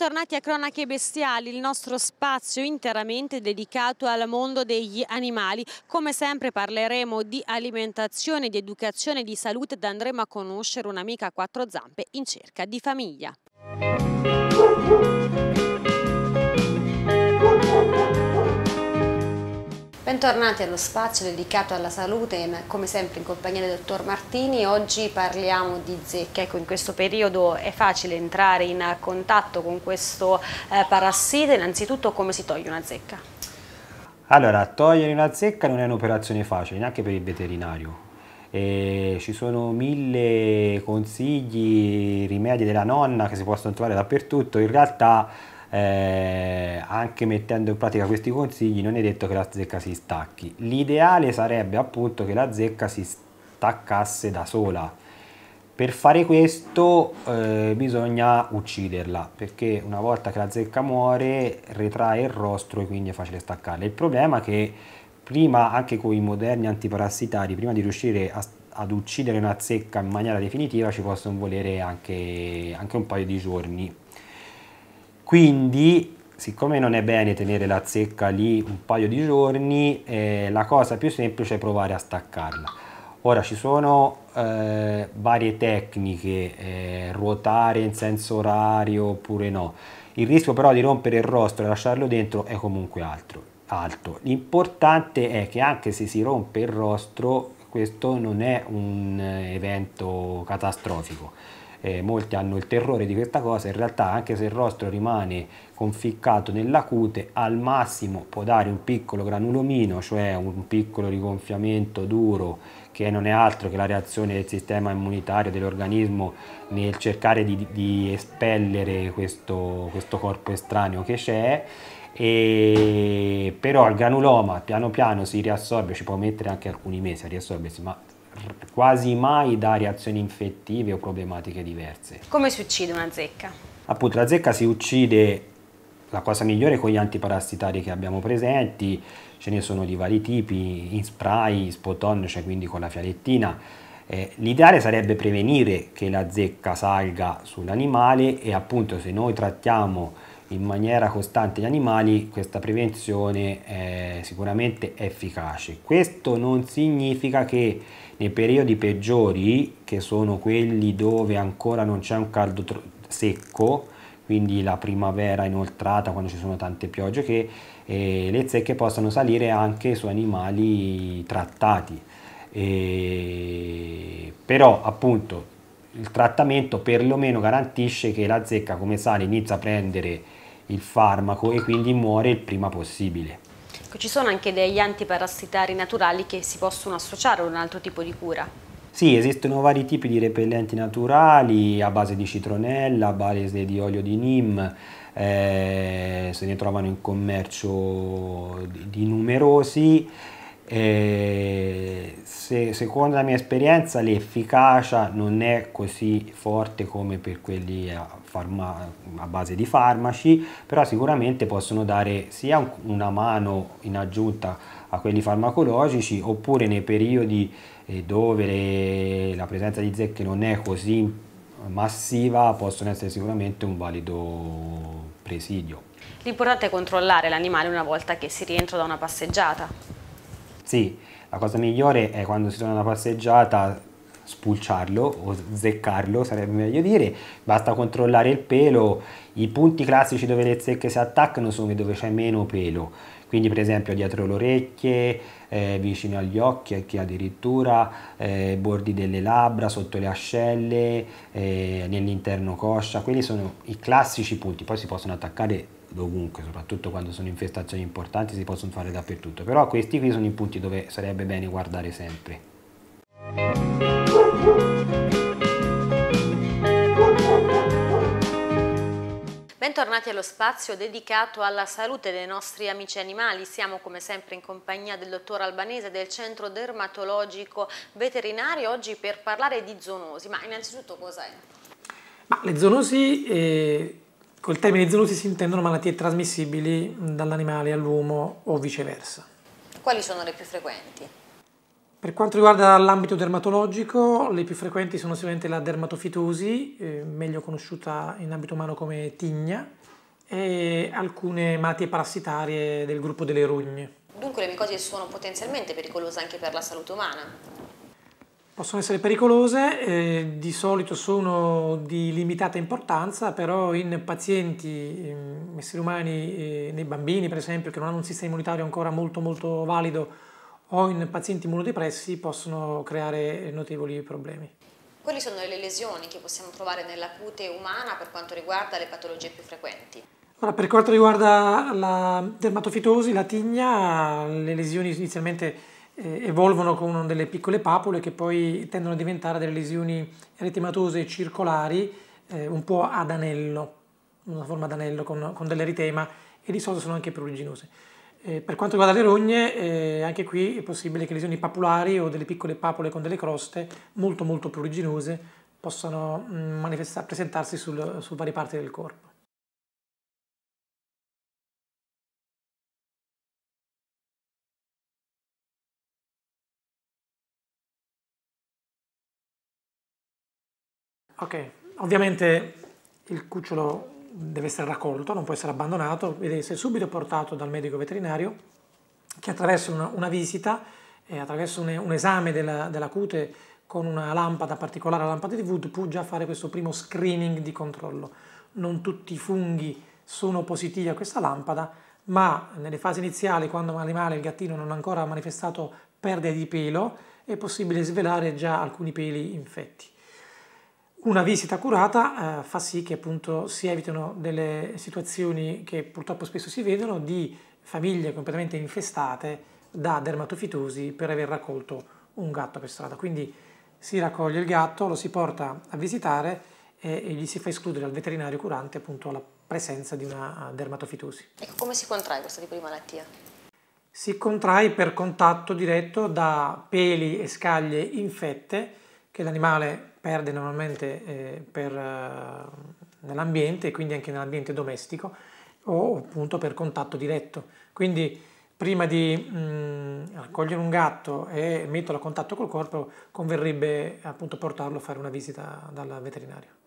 Bentornati a Cronache Bestiali, il nostro spazio interamente dedicato al mondo degli animali. Come sempre parleremo di alimentazione, di educazione, di salute ed andremo a conoscere un'amica a quattro zampe in cerca di famiglia. Bentornati allo spazio dedicato alla salute, come sempre in compagnia del dottor Martini. Oggi parliamo di zecche. Ecco, in questo periodo è facile entrare in contatto con questo eh, parassite. Innanzitutto, come si toglie una zecca? Allora, togliere una zecca non è un'operazione facile, neanche per il veterinario. E ci sono mille consigli, rimedi della nonna che si possono trovare dappertutto. In realtà eh, anche mettendo in pratica questi consigli non è detto che la zecca si stacchi. L'ideale sarebbe appunto che la zecca si staccasse da sola. Per fare questo eh, bisogna ucciderla perché una volta che la zecca muore ritrae il rostro e quindi è facile staccarla. Il problema è che prima anche con i moderni antiparassitari, prima di riuscire a, ad uccidere una zecca in maniera definitiva ci possono volere anche, anche un paio di giorni quindi, siccome non è bene tenere la zecca lì un paio di giorni, eh, la cosa più semplice è provare a staccarla. Ora ci sono eh, varie tecniche, eh, ruotare in senso orario oppure no. Il rischio però di rompere il rostro e lasciarlo dentro è comunque altro, alto. L'importante è che anche se si rompe il rostro, questo non è un eh, evento catastrofico eh, molti hanno il terrore di questa cosa, in realtà anche se il rostro rimane conficcato nella cute, al massimo può dare un piccolo granulomino, cioè un piccolo rigonfiamento duro che non è altro che la reazione del sistema immunitario dell'organismo nel cercare di, di espellere questo, questo corpo estraneo che c'è e però il granuloma piano piano si riassorbe, ci può mettere anche alcuni mesi a riassorbersi, ma quasi mai da reazioni infettive o problematiche diverse. Come si uccide una zecca? Appunto la zecca si uccide, la cosa migliore con gli antiparassitari che abbiamo presenti, ce ne sono di vari tipi, in spray, spot on, cioè quindi con la fialettina. Eh, l'ideale sarebbe prevenire che la zecca salga sull'animale e appunto se noi trattiamo in maniera costante gli animali, questa prevenzione è sicuramente efficace. Questo non significa che nei periodi peggiori, che sono quelli dove ancora non c'è un caldo secco, quindi la primavera inoltrata quando ci sono tante piogge, che eh, le zecche possano salire anche su animali trattati. E, però appunto il trattamento perlomeno garantisce che la zecca come sale inizia a prendere il farmaco e quindi muore il prima possibile. Ecco, ci sono anche degli antiparassitari naturali che si possono associare a un altro tipo di cura. Sì, esistono vari tipi di repellenti naturali a base di citronella, a base di olio di nim, eh, se ne trovano in commercio di, di numerosi se, secondo la mia esperienza l'efficacia non è così forte come per quelli a, farma, a base di farmaci, però sicuramente possono dare sia un, una mano in aggiunta a quelli farmacologici oppure nei periodi eh, dove le, la presenza di zecche non è così massiva possono essere sicuramente un valido presidio. L'importante è controllare l'animale una volta che si rientra da una passeggiata. Sì, la cosa migliore è quando si fa una passeggiata spulciarlo o zeccarlo sarebbe meglio dire basta controllare il pelo i punti classici dove le zecche si attaccano sono dove c'è meno pelo quindi per esempio dietro le orecchie eh, vicino agli occhi addirittura eh, bordi delle labbra sotto le ascelle eh, nell'interno coscia quelli sono i classici punti poi si possono attaccare dovunque, soprattutto quando sono infestazioni importanti si possono fare dappertutto, però questi qui sono i punti dove sarebbe bene guardare sempre. Bentornati allo spazio dedicato alla salute dei nostri amici animali. Siamo come sempre in compagnia del dottor Albanese del Centro Dermatologico Veterinario oggi per parlare di zoonosi. Ma innanzitutto cos'è? le zoonosi eh, Col termine zoonosi si intendono malattie trasmissibili dall'animale all'uomo o viceversa. Quali sono le più frequenti? Per quanto riguarda l'ambito dermatologico, le più frequenti sono sicuramente la dermatofitosi, eh, meglio conosciuta in ambito umano come tigna, e alcune malattie parassitarie del gruppo delle rugne. Dunque le micosi sono potenzialmente pericolose anche per la salute umana? possono essere pericolose, eh, di solito sono di limitata importanza, però in pazienti, in mm, esseri umani, eh, nei bambini per esempio, che non hanno un sistema immunitario ancora molto molto valido o in pazienti immunodepressi possono creare notevoli problemi. Quali sono le lesioni che possiamo trovare nella cute umana per quanto riguarda le patologie più frequenti? Allora, per quanto riguarda la dermatofitosi, la tigna, le lesioni inizialmente eh, evolvono con delle piccole papule che poi tendono a diventare delle lesioni eritematose circolari eh, un po' ad anello, una forma ad anello con, con dell'eritema e di solito sono anche pruriginose. Eh, per quanto riguarda le rogne, eh, anche qui è possibile che lesioni papulari o delle piccole papule con delle croste molto molto pruriginose possano mh, mm, presentarsi su varie parti del corpo. Ok, ovviamente il cucciolo deve essere raccolto, non può essere abbandonato e deve essere subito portato dal medico veterinario che attraverso una, una visita e eh, attraverso un, un esame della, della, cute con una lampada particolare, la lampada di Wood, può già fare questo primo screening di controllo. Non tutti i funghi sono positivi a questa lampada, ma nelle fasi iniziali, quando l'animale, il gattino, non ha ancora manifestato perdita di pelo, è possibile svelare già alcuni peli infetti. Una visita curata eh, fa sì che appunto si evitino delle situazioni che purtroppo spesso si vedono di famiglie completamente infestate da dermatofitosi per aver raccolto un gatto per strada. Quindi si raccoglie il gatto, lo si porta a visitare e, e gli si fa escludere al veterinario curante appunto la presenza di una eh, dermatofitosi. Ecco, come si contrae questo tipo di malattia? Si contrae per contatto diretto da peli e scaglie infette che l'animale perde normalmente eh, per, eh, nell'ambiente, quindi anche nell'ambiente domestico o appunto per contatto diretto. Quindi prima di mh, mm, raccogliere un gatto e metterlo a contatto col corpo, converrebbe appunto portarlo a fare una visita dal veterinario.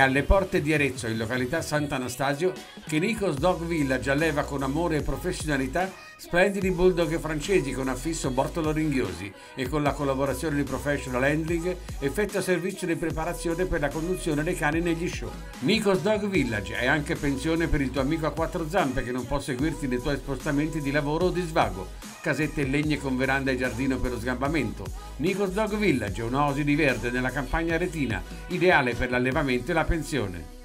alle porte di Arezzo, in località Sant'Anastasio, che Nico's Dog Village alleva con amore e professionalità splendidi bulldog francesi con affisso bortolo ringhiosi e con la collaborazione di Professional Handling effettua servizio di preparazione per la conduzione dei cani negli show. Nico's Dog Village è anche pensione per il tuo amico a quattro zampe che non può seguirti nei tuoi spostamenti di lavoro o di svago casette in legno con veranda e giardino per lo sgambamento, Nico's Dog Village, un'oasi di verde nella campagna retina, ideale per l'allevamento e la pensione.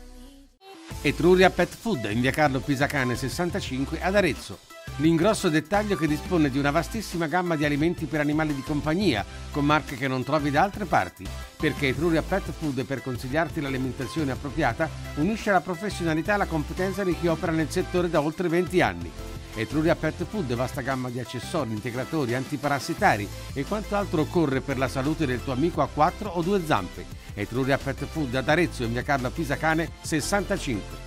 Etruria Pet Food in via Carlo Pisacane 65 ad Arezzo. L'ingrosso dettaglio che dispone di una vastissima gamma di alimenti per animali di compagnia, con marche che non trovi da altre parti, perché Etruria Pet Food per consigliarti l'alimentazione appropriata unisce la professionalità e la competenza di chi opera nel settore da oltre 20 anni. Etruria Pet Food vasta gamma di accessori, integratori, antiparassitari e quanto altro occorre per la salute del tuo amico a quattro o due zampe. Etruria Pet Food ad Arezzo in via Carlo Pisacane 65.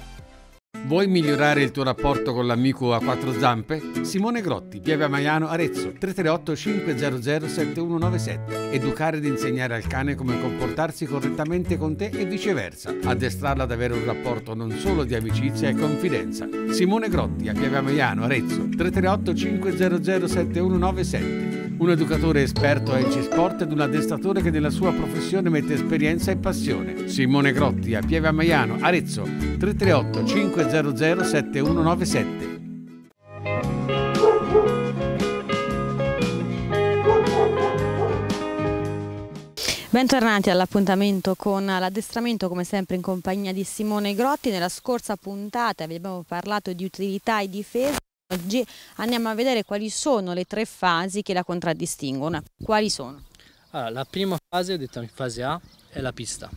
Vuoi migliorare il tuo rapporto con l'amico a quattro zampe? Simone Grotti, Pieve Maiano, Arezzo, 338 500 7197. Educare ed insegnare al cane come comportarsi correttamente con te e viceversa. Addestrarla ad avere un rapporto non solo di amicizia e confidenza. Simone Grotti, a Pieve Maiano, Arezzo, 338 500 7197 un educatore esperto a EG Sport ed un addestratore che nella sua professione mette esperienza e passione. Simone Grotti a Pieve a Maiano, Arezzo 338 500 7197. Bentornati all'appuntamento con l'addestramento come sempre in compagnia di Simone Grotti. Nella scorsa puntata vi abbiamo parlato di utilità e difesa. Oggi andiamo a vedere quali sono le tre fasi che la contraddistinguono. Quali sono? Allora, la prima fase, detta fase A, è la pista.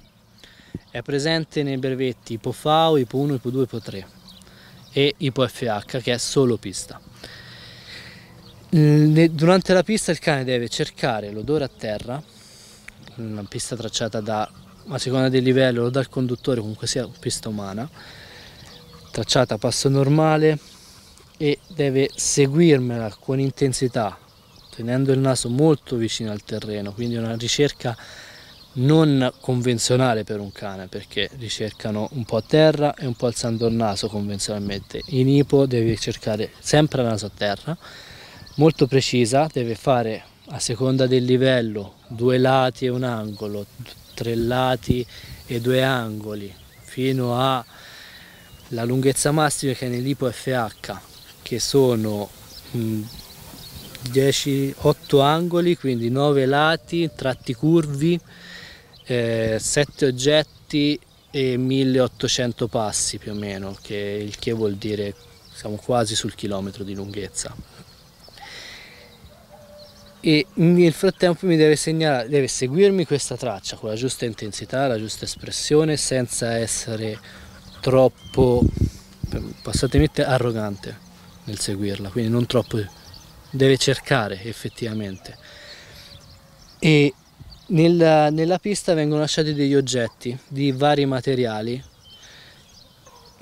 È presente nei brevetti IPOFAO, IPO 1, IPO 2, IPO 3 e IPOFH, che è solo pista. Durante la pista il cane deve cercare l'odore a terra, una pista tracciata da, a seconda del livello o dal conduttore, comunque sia pista umana, tracciata a passo normale, e deve seguirmela con intensità, tenendo il naso molto vicino al terreno, quindi una ricerca non convenzionale per un cane perché ricercano un po' a terra e un po' alzando il naso convenzionalmente. In ipo devi cercare sempre il naso a terra, molto precisa, deve fare a seconda del livello due lati e un angolo, tre lati e due angoli, fino alla lunghezza massima che è nell'ipo FH, che sono 10, mm, 8 angoli, quindi 9 lati, tratti curvi, eh, 7 oggetti e 1800 passi più o meno, che il che vuol dire siamo quasi sul chilometro di lunghezza. E nel frattempo mi deve, segnalare, deve seguirmi questa traccia con la giusta intensità, la giusta espressione, senza essere troppo, passatemi, arrogante nel seguirla, quindi non troppo deve cercare effettivamente. E nella, nella pista vengono lasciati degli oggetti di vari materiali,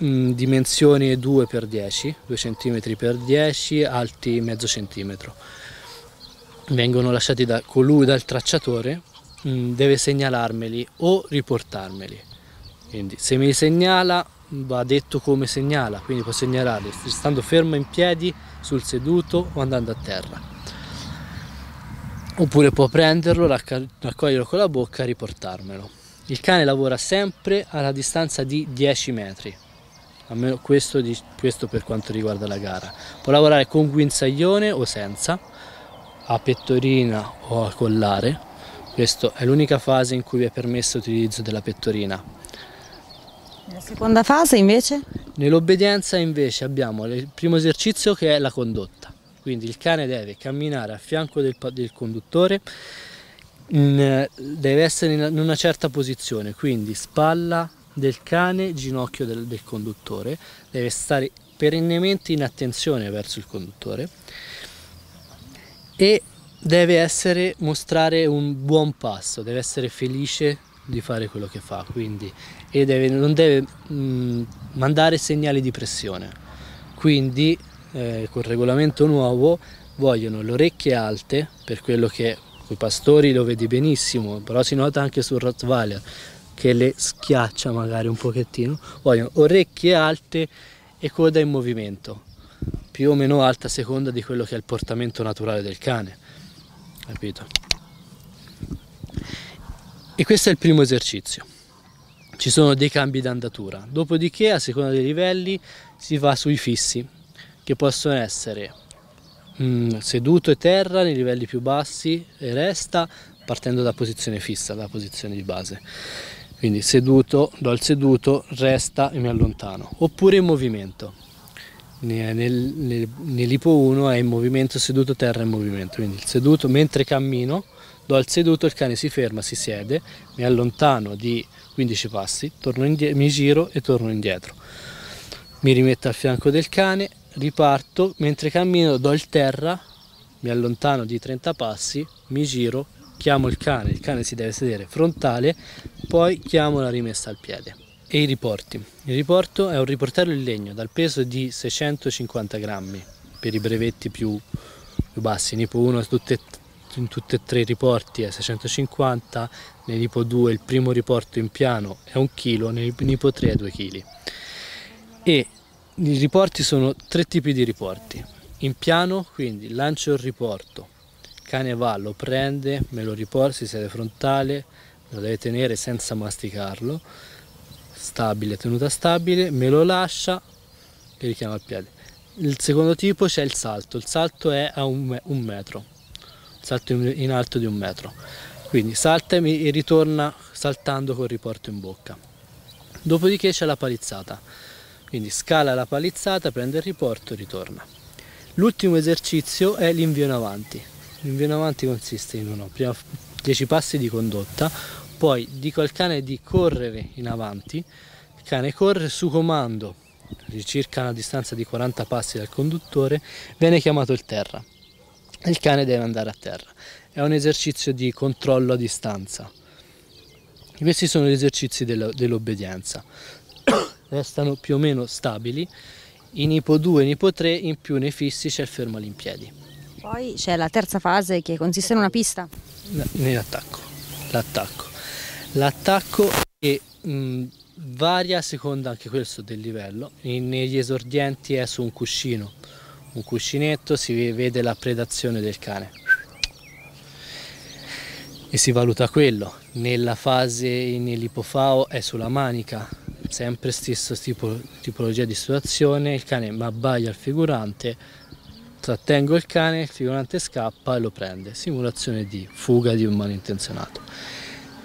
mm, dimensioni 2x10, 2 cm x 10, alti mezzo centimetro. Vengono lasciati da colui, dal tracciatore, mm, deve segnalarmeli o riportarmeli. Quindi se mi segnala va detto come segnala, quindi può segnalare stando fermo in piedi, sul seduto o andando a terra. Oppure può prenderlo, raccoglierlo con la bocca e riportarmelo. Il cane lavora sempre alla distanza di 10 metri, almeno questo, di, questo per quanto riguarda la gara. Può lavorare con guinzaglione o senza, a pettorina o a collare. Questa è l'unica fase in cui vi è permesso l'utilizzo della pettorina nella seconda fase invece? Nell'obbedienza invece abbiamo il primo esercizio che è la condotta, quindi il cane deve camminare a fianco del, del conduttore, in, deve essere in una certa posizione, quindi spalla del cane, ginocchio del, del conduttore, deve stare perennemente in attenzione verso il conduttore e deve essere, mostrare un buon passo, deve essere felice di fare quello che fa, quindi, e deve, non deve mh, mm, mandare segnali di pressione. Quindi eh, col regolamento nuovo vogliono le orecchie alte, per quello che con i pastori lo vedi benissimo, però si nota anche sul Rottweiler che le schiaccia magari un pochettino, vogliono orecchie alte e coda in movimento, più o meno alta a seconda di quello che è il portamento naturale del cane, capito? E questo è il primo esercizio. Ci sono dei cambi d'andatura. Dopodiché, a seconda dei livelli, si va sui fissi, che possono essere mm, seduto e terra nei livelli più bassi e resta, partendo da posizione fissa, da posizione di base. Quindi seduto, do il seduto, resta e mi allontano. Oppure in movimento. Nel, nel, nell'ipo 1 è in movimento, seduto, terra in movimento. Quindi il seduto mentre cammino do al seduto, il cane si ferma, si siede, mi allontano di 15 passi, indietro, mi giro e torno indietro. Mi rimetto al fianco del cane, riparto, mentre cammino do il terra, mi allontano di 30 passi, mi giro, chiamo il cane, il cane si deve sedere frontale, poi chiamo la rimessa al piede. E i riporti. Il riporto è un riportello in legno dal peso di 650 grammi per i brevetti più, più bassi, tipo 1 tutte e in tutti e tre i riporti è 650, nel lipo 2 il primo riporto in piano è 1 kg, nel lipo 3 è 2 kg. E i riporti sono tre tipi di riporti. In piano, quindi lancio il riporto, il cane va, lo prende, me lo riporta, si siede frontale, lo deve tenere senza masticarlo, stabile, tenuta stabile, me lo lascia e richiama il piede. Il secondo tipo c'è il salto, il salto è a un, un metro, salto in alto di un metro. Quindi saltami e ritorna saltando col riporto in bocca. Dopodiché c'è la palizzata, quindi scala la palizzata, prende il riporto e ritorna. L'ultimo esercizio è l'invio in avanti. L'invio in avanti consiste in uno, prima 10 passi di condotta, poi dico al cane di correre in avanti, il cane corre su comando di circa una distanza di 40 passi dal conduttore, viene chiamato il terra il cane deve andare a terra. È un esercizio di controllo a distanza. Questi sono gli esercizi dell'obbedienza. Restano più o meno stabili. In ipo 2 e in ipo 3 in più nei fissi c'è il fermo all'impiedi. Poi c'è la terza fase che consiste in una pista. Nell'attacco. L'attacco. L'attacco che mh, mm, varia a seconda anche questo del livello. negli esordienti è su un cuscino un cuscinetto, si vede la predazione del cane e si valuta quello. Nella fase nell'ipofao è sulla manica, sempre stesso tipo, tipologia di situazione, il cane mi abbaia al figurante, trattengo il cane, il figurante scappa e lo prende, simulazione di fuga di un malintenzionato.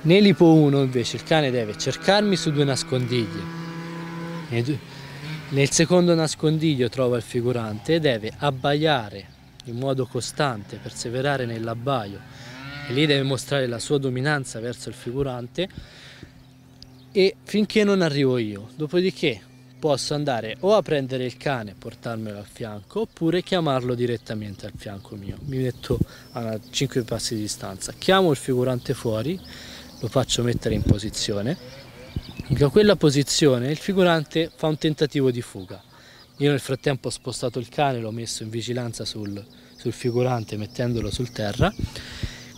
Nell'ipo 1 invece il cane deve cercarmi su due nascondigli nel secondo nascondiglio trova il figurante e deve abbaiare in modo costante, perseverare nell'abbaio e lì deve mostrare la sua dominanza verso il figurante e finché non arrivo io, dopodiché posso andare o a prendere il cane e portarmelo al fianco oppure chiamarlo direttamente al fianco mio. Mi metto a 5 passi di distanza, chiamo il figurante fuori, lo faccio mettere in posizione da quella posizione il figurante fa un tentativo di fuga. Io nel frattempo ho spostato il cane, l'ho messo in vigilanza sul, sul figurante mettendolo sul terra.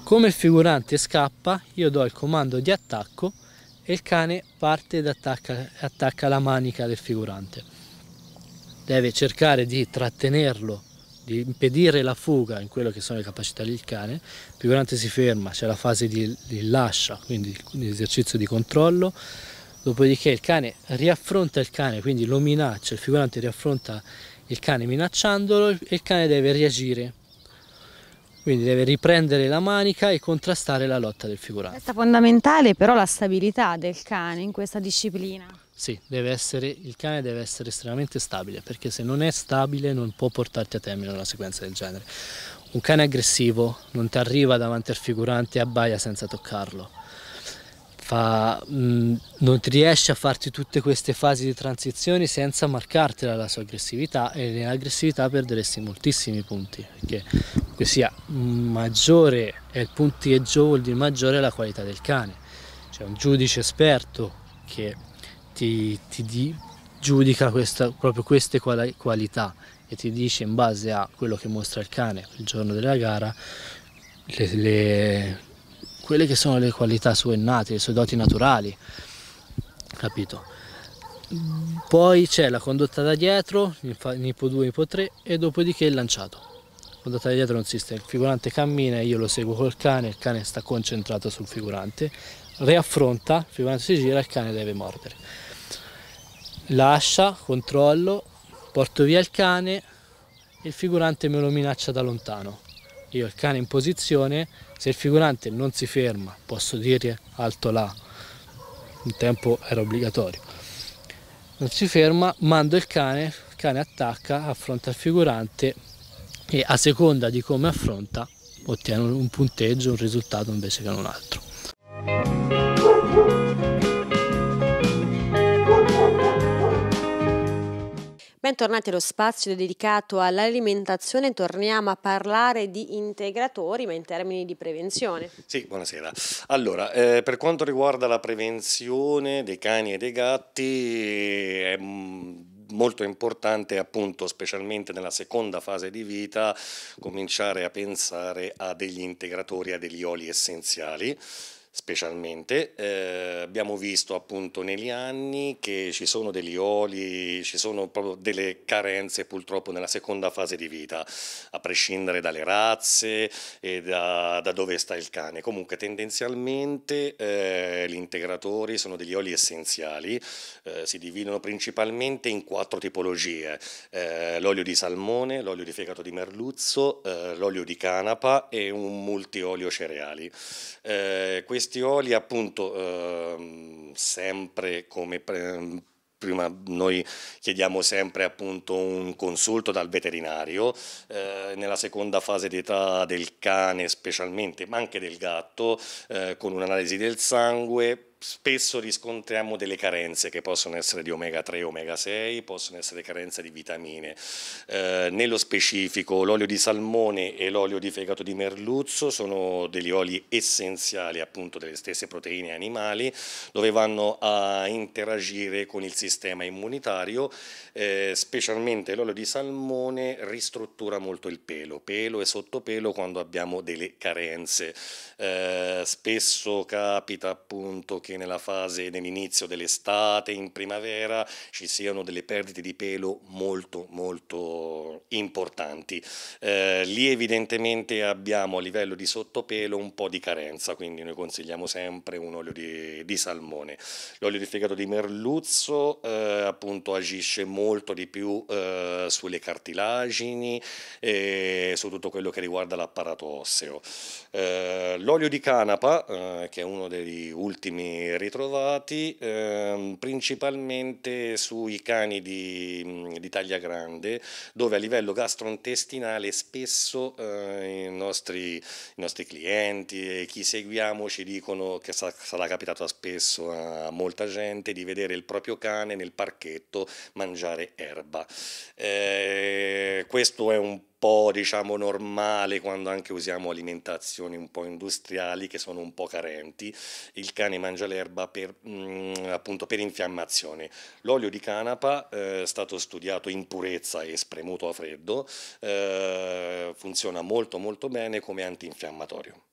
Come il figurante scappa, io do il comando di attacco e il cane parte ed attacca, attacca la manica del figurante. Deve cercare di trattenerlo di impedire la fuga in quello che sono le capacità del cane, il figurante si ferma, c'è la fase di, di lascia, quindi l'esercizio di controllo, Dopodiché il cane riaffronta il cane, quindi lo minaccia, il figurante riaffronta il cane minacciandolo e il cane deve reagire. Quindi deve riprendere la manica e contrastare la lotta del figurante. È fondamentale però la stabilità del cane in questa disciplina. Sì, essere, il cane deve essere estremamente stabile, perché se non è stabile non può portarti a termine una sequenza del genere. Un cane aggressivo non ti arriva davanti al figurante e abbaia senza toccarlo Fa, mh, mm, non riesce a farti tutte queste fasi di transizione senza marcartela la sua aggressività e nell'aggressività perderesti moltissimi punti perché che sia maggiore è il punteggio vuol dire maggiore è la qualità del cane c'è cioè, un giudice esperto che ti, ti di, giudica questa, proprio queste qualità e ti dice in base a quello che mostra il cane il giorno della gara le, le quelle che sono le qualità sue innate, le sue doti naturali, capito? Poi c'è la condotta da dietro, Nipo 2, Nipo 3 e dopodiché il lanciato. La condotta da dietro non esiste, il figurante cammina, io lo seguo col cane, il cane sta concentrato sul figurante, riaffronta, il figurante si gira, il cane deve mordere. Lascia, controllo, porto via il cane, il figurante me lo minaccia da lontano. Io il cane in posizione, se il figurante non si ferma, posso dire alto là, un tempo era obbligatorio, non si ferma, mando il cane, il cane attacca, affronta il figurante e a seconda di come affronta ottiene un punteggio, un risultato invece che un altro. Bentornati allo spazio dedicato all'alimentazione, torniamo a parlare di integratori ma in termini di prevenzione. Sì, buonasera. Allora, eh, per quanto riguarda la prevenzione dei cani e dei gatti, è mm, molto importante appunto specialmente nella seconda fase di vita cominciare a pensare a degli integratori, a degli oli essenziali specialmente. Eh, abbiamo visto appunto negli anni che ci sono degli oli, ci sono proprio delle carenze purtroppo nella seconda fase di vita, a prescindere dalle razze e da, da dove sta il cane. Comunque tendenzialmente eh, gli integratori sono degli oli essenziali, eh, si dividono principalmente in quattro tipologie, eh, l'olio di salmone, l'olio di fegato di merluzzo, eh, l'olio di canapa e un multiolio cereali. Eh, questi oli appunto eh, sempre come prima noi chiediamo sempre appunto un consulto dal veterinario, eh, nella seconda fase di età del cane specialmente, ma anche del gatto, eh, con un'analisi del sangue spesso riscontriamo delle carenze che possono essere di omega 3 omega 6, possono essere carenze di vitamine. Eh, nello specifico l'olio di salmone e l'olio di fegato di merluzzo sono degli oli essenziali appunto delle stesse proteine animali dove vanno a interagire con il sistema immunitario, eh, specialmente l'olio di salmone ristruttura molto il pelo, pelo e sottopelo quando abbiamo delle carenze. Eh, spesso capita appunto che che nella fase dell'inizio dell'estate, in primavera, ci siano delle perdite di pelo molto molto importanti. Eh, lì evidentemente abbiamo a livello di sottopelo un po' di carenza, quindi noi consigliamo sempre un olio di, di salmone. L'olio di fegato di merluzzo eh, appunto agisce molto di più eh, sulle cartilagini e su tutto quello che riguarda l'apparato osseo. Eh, l'olio di canapa, eh, che è uno degli ultimi ritrovati eh, principalmente sui cani di, di, taglia grande, dove a livello gastrointestinale spesso eh, i, nostri, i, nostri, clienti e chi seguiamo ci dicono che sa, sarà capitato spesso a molta gente di vedere il proprio cane nel parchetto mangiare erba. Eh, questo è un po' diciamo normale quando anche usiamo alimentazioni un po' industriali che sono un po' carenti, il cane mangia l'erba per, mh, mm, appunto per infiammazione. L'olio di canapa eh, è stato studiato in purezza e spremuto a freddo, eh, funziona molto molto bene come antinfiammatorio.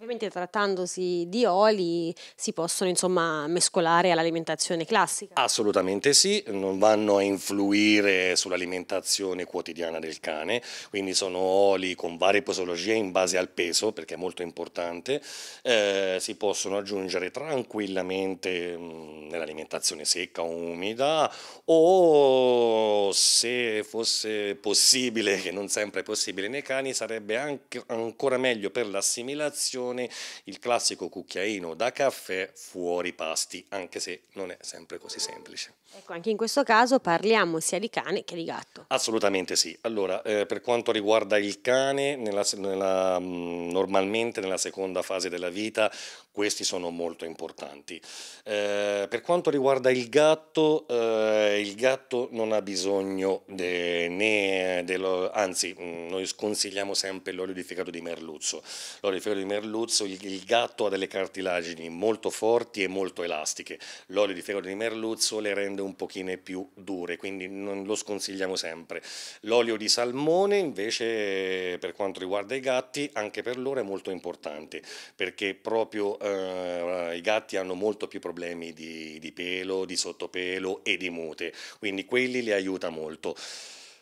Ovviamente trattandosi di oli si possono insomma mescolare all'alimentazione classica? Assolutamente sì, non vanno a influire sull'alimentazione quotidiana del cane, quindi sono oli con varie posologie in base al peso, perché è molto importante, eh, si possono aggiungere tranquillamente mm, nell'alimentazione secca o umida o se fosse possibile, che non sempre è possibile nei cani, sarebbe anche ancora meglio per l'assimilazione tradizione il classico cucchiaino da caffè fuori pasti, anche se non è sempre così semplice. Ecco, anche in questo caso parliamo sia di cane che di gatto. Assolutamente sì. Allora, eh, per quanto riguarda il cane, nella, nella, mm, normalmente nella seconda fase della vita questi sono molto importanti. Eh, per quanto riguarda il gatto, eh, il gatto non ha bisogno de, né dello, anzi, mm, noi sconsigliamo sempre l'olio di fegato di merluzzo. L'olio di fegato di merluzzo Merluzzo il, il, gatto ha delle cartilagini molto forti e molto elastiche, l'olio di fegato di Merluzzo le rende un pochino più dure, quindi non lo sconsigliamo sempre. L'olio di salmone invece per quanto riguarda i gatti anche per loro è molto importante perché proprio eh, i gatti hanno molto più problemi di, di pelo, di sottopelo e di mute, quindi quelli li aiuta molto.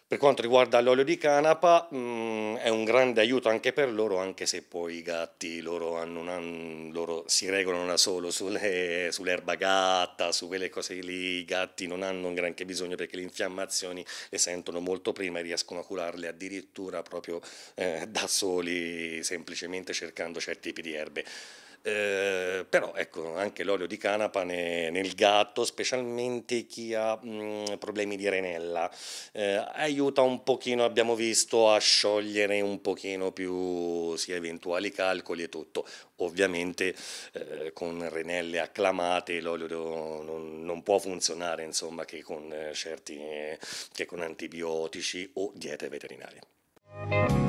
Per quanto riguarda l'olio di canapa, mh, mm, è un grande aiuto anche per loro, anche se poi i gatti loro, hanno una, loro si regolano da solo sulle, sull'erba gatta, su quelle cose lì. I gatti non hanno un granché bisogno perché le infiammazioni le sentono molto prima e riescono a curarle addirittura proprio eh, da soli, semplicemente cercando certi tipi di erbe. Eh, però ecco, anche l'olio di canapa ne, nel gatto, specialmente chi ha mh, mm, problemi di renella, eh, aiuta un pochino, abbiamo visto, a sciogliere un pochino più sia eventuali calcoli e tutto. Ovviamente eh, con renelle acclamate l'olio non, non, può funzionare, insomma, che con eh, certi che con antibiotici o diete veterinarie.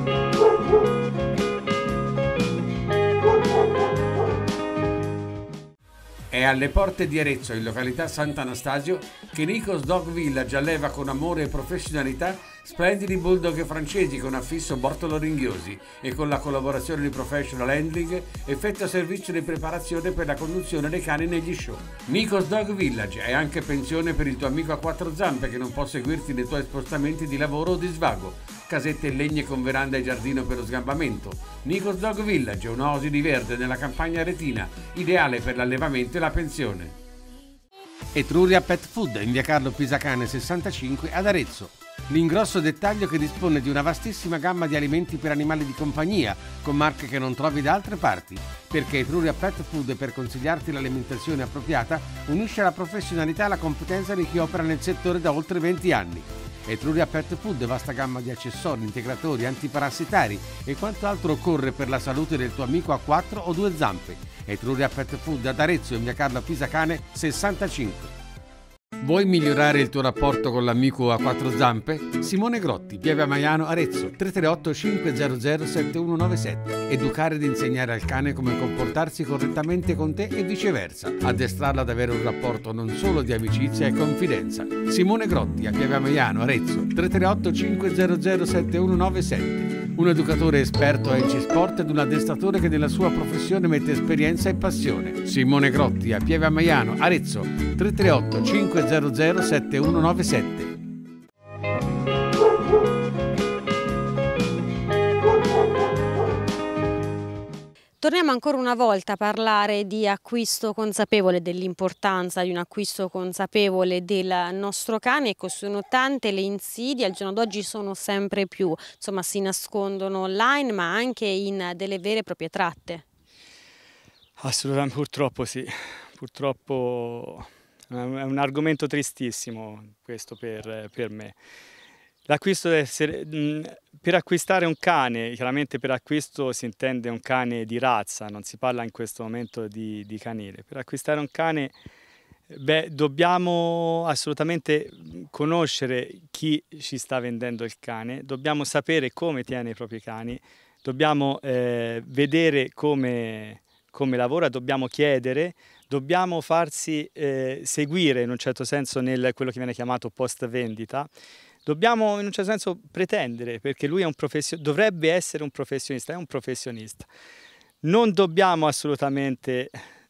È alle porte di Arezzo, in località Sant'Anastasio, che Nico's Dog Village alleva con amore e professionalità Splendidi bulldog francesi con affisso bortolo-ringhiosi e con la collaborazione di Professional Handling effettua servizio di preparazione per la conduzione dei cani negli show. Nico's Dog Village è anche pensione per il tuo amico a quattro zampe che non può seguirti nei tuoi spostamenti di lavoro o di svago casette e legne con veranda e giardino per lo sgambamento. Nico's Dog Village, è un'osi di verde nella campagna retina, ideale per l'allevamento e la pensione. Etruria Pet Food in via Carlo Pisacane 65 ad Arezzo. L'ingrosso dettaglio che dispone di una vastissima gamma di alimenti per animali di compagnia, con marche che non trovi da altre parti, perché Etruria Pet Food per consigliarti l'alimentazione appropriata unisce la professionalità e la competenza di chi opera nel settore da oltre 20 anni. Etruria Pet Food, vasta gamma di accessori, integratori, antiparassitari e quanto altro occorre per la salute del tuo amico a quattro o due zampe. Etruria Pet Food ad Arezzo in via Carlo Pisacane 65. Vuoi migliorare il tuo rapporto con l'amico a quattro zampe? Simone Grotti, Pieve Maiano, Arezzo, 338 500 7197. Educare ed insegnare al cane come comportarsi correttamente con te e viceversa. Addestrarla ad avere un rapporto non solo di amicizia e confidenza. Simone Grotti, a Pieve Maiano, Arezzo, 338 500 7197 un educatore esperto a EG Sport ed un addestratore che nella sua professione mette esperienza e passione. Simone Grotti a Pieve a Maiano, Arezzo 338 500 7197. Torniamo ancora una volta a parlare di acquisto consapevole, dell'importanza di un acquisto consapevole del nostro cane. Ecco, sono tante le insidie, al giorno d'oggi sono sempre più, insomma si nascondono online ma anche in delle vere e proprie tratte. Assolutamente, purtroppo sì, purtroppo è un argomento tristissimo questo per, per me. L'acquisto deve essere, mm, per acquistare un cane, chiaramente per acquisto si intende un cane di razza, non si parla in questo momento di, di canile. Per acquistare un cane beh, dobbiamo assolutamente mm, conoscere chi ci sta vendendo il cane, dobbiamo sapere come tiene i propri cani, dobbiamo eh, vedere come, come lavora, dobbiamo chiedere, dobbiamo farsi eh, seguire in un certo senso nel quello che viene chiamato post vendita Dobbiamo in un certo senso pretendere, perché lui è un dovrebbe essere un professionista, è un professionista. Non dobbiamo assolutamente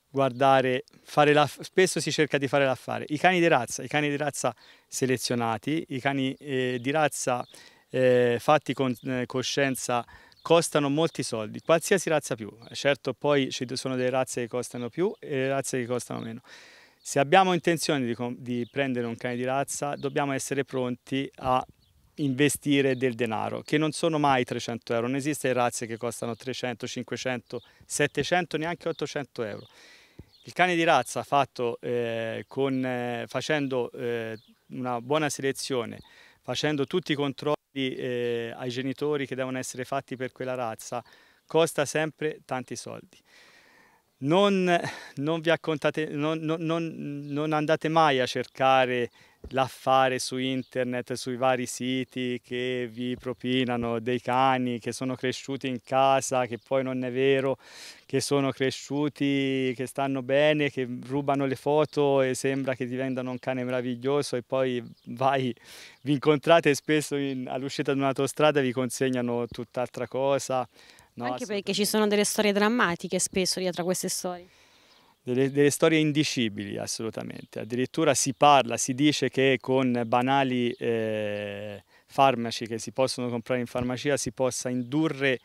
guardare, la, spesso si cerca di fare l'affare. I cani di razza, i cani di razza selezionati, i cani eh, di razza eh, fatti con eh, coscienza costano molti soldi, qualsiasi razza più. Certo poi ci sono delle razze che costano più e razze che costano meno. Se abbiamo intenzione di, di prendere un cane di razza dobbiamo essere pronti a investire del denaro, che non sono mai 300 euro, non esiste razze che costano 300, 500, 700, neanche 800 euro. Il cane di razza fatto eh, con, eh, facendo eh, una buona selezione, facendo tutti i controlli eh, ai genitori che devono essere fatti per quella razza, costa sempre tanti soldi non, non, non, non, andate mai a cercare l'affare su internet, sui vari siti che vi propinano dei cani che sono cresciuti in casa, che poi non è vero, che sono cresciuti, che stanno bene, che rubano le foto e sembra che diventano un cane meraviglioso e poi vai, vi incontrate spesso in, all'uscita di un'autostrada e vi consegnano tutt'altra cosa No, Anche perché ci sono delle storie drammatiche spesso dietro a queste storie. Delle, delle, storie indicibili assolutamente, addirittura si parla, si dice che con banali eh, farmaci che si possono comprare in farmacia si possa indurre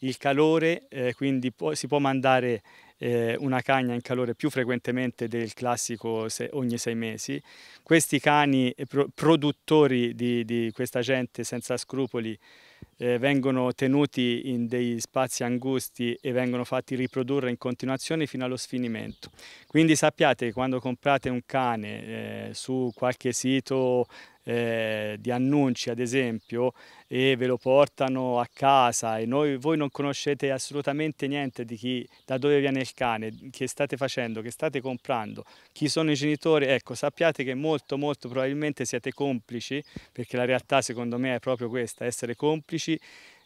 il calore, eh, quindi po si può mandare eh, una cagna in calore più frequentemente del classico se ogni sei mesi. Questi cani eh, pro produttori di, di questa gente senza scrupoli eh, vengono tenuti in dei spazi angusti e vengono fatti riprodurre in continuazione fino allo sfinimento. Quindi sappiate che quando comprate un cane eh, su qualche sito eh, di annunci ad esempio e ve lo portano a casa e noi, voi non conoscete assolutamente niente di chi, da dove viene il cane, che state facendo, che state comprando, chi sono i genitori, ecco sappiate che molto molto probabilmente siete complici, perché la realtà secondo me è proprio questa, essere complici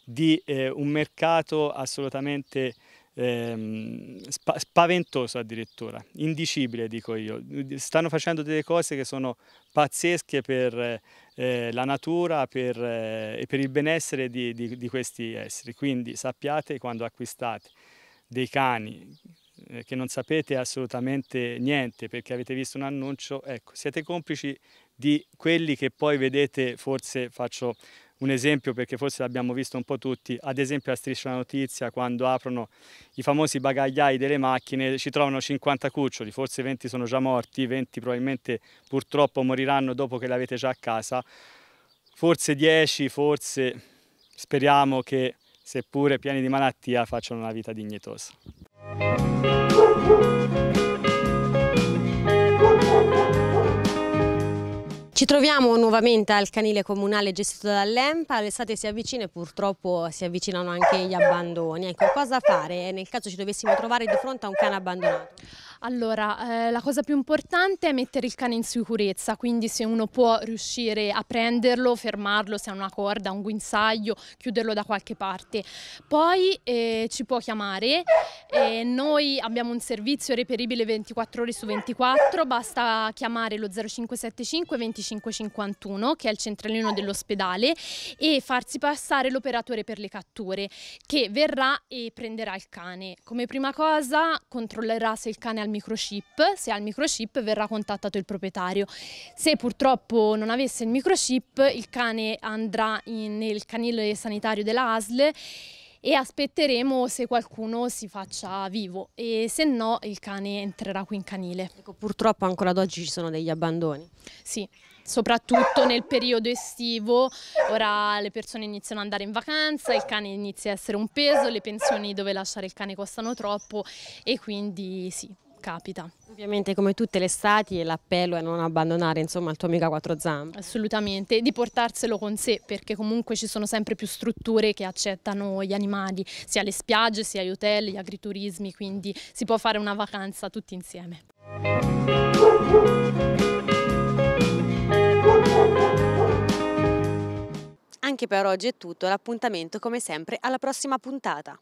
di eh, un mercato assolutamente ehm, spa spaventoso addirittura, indicibile dico io. Stanno facendo delle cose che sono pazzesche per eh, la natura per, eh, e per il benessere di, di, di questi esseri. Quindi sappiate quando acquistate dei cani eh, che non sapete assolutamente niente perché avete visto un annuncio, ecco, siete complici di quelli che poi vedete, forse faccio un esempio perché forse l'abbiamo visto un po' tutti, ad esempio a Striscia la Notizia quando aprono i famosi bagagliai delle macchine ci trovano 50 cuccioli, forse 20 sono già morti, 20 probabilmente purtroppo moriranno dopo che l'avete già a casa, forse 10, forse speriamo che seppure pieni di malattia facciano una vita dignitosa. Ci troviamo nuovamente al canile comunale gestito dall'EMPA, l'estate si avvicina e purtroppo si avvicinano anche gli abbandoni. Ecco, cosa fare nel caso ci dovessimo trovare di fronte a un cane abbandonato? Allora, eh, la cosa più importante è mettere il cane in sicurezza, quindi se uno può riuscire a prenderlo, fermarlo, se ha una corda, un guinzaglio, chiuderlo da qualche parte. Poi eh, ci può chiamare, eh, noi abbiamo un servizio reperibile 24 ore su 24, basta chiamare lo 0575 2551 che è il centralino dell'ospedale e farsi passare l'operatore per le catture che verrà e prenderà il cane. Come prima cosa controllerà se il cane è al microchip, se ha il microchip verrà contattato il proprietario. Se purtroppo non avesse il microchip il cane andrà in, nel canile sanitario della ASL e aspetteremo se qualcuno si faccia vivo e se no il cane entrerà qui in canile. Ecco, purtroppo ancora ad oggi ci sono degli abbandoni. Sì, soprattutto nel periodo estivo, ora le persone iniziano ad andare in vacanza, il cane inizia a essere un peso, le pensioni dove lasciare il cane costano troppo e quindi sì, capita. Ovviamente come tutte le stati l'appello è non abbandonare insomma il tuo amico a quattro zampe. Assolutamente, di portarselo con sé perché comunque ci sono sempre più strutture che accettano gli animali, sia le spiagge, sia gli hotel, gli agriturismi, quindi si può fare una vacanza tutti insieme. Anche per oggi è tutto, l'appuntamento come sempre alla prossima puntata.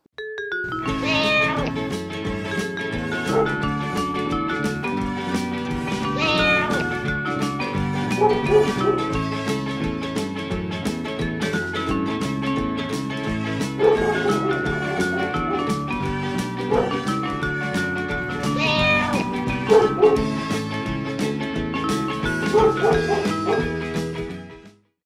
Thank you. Uh, uh, uh.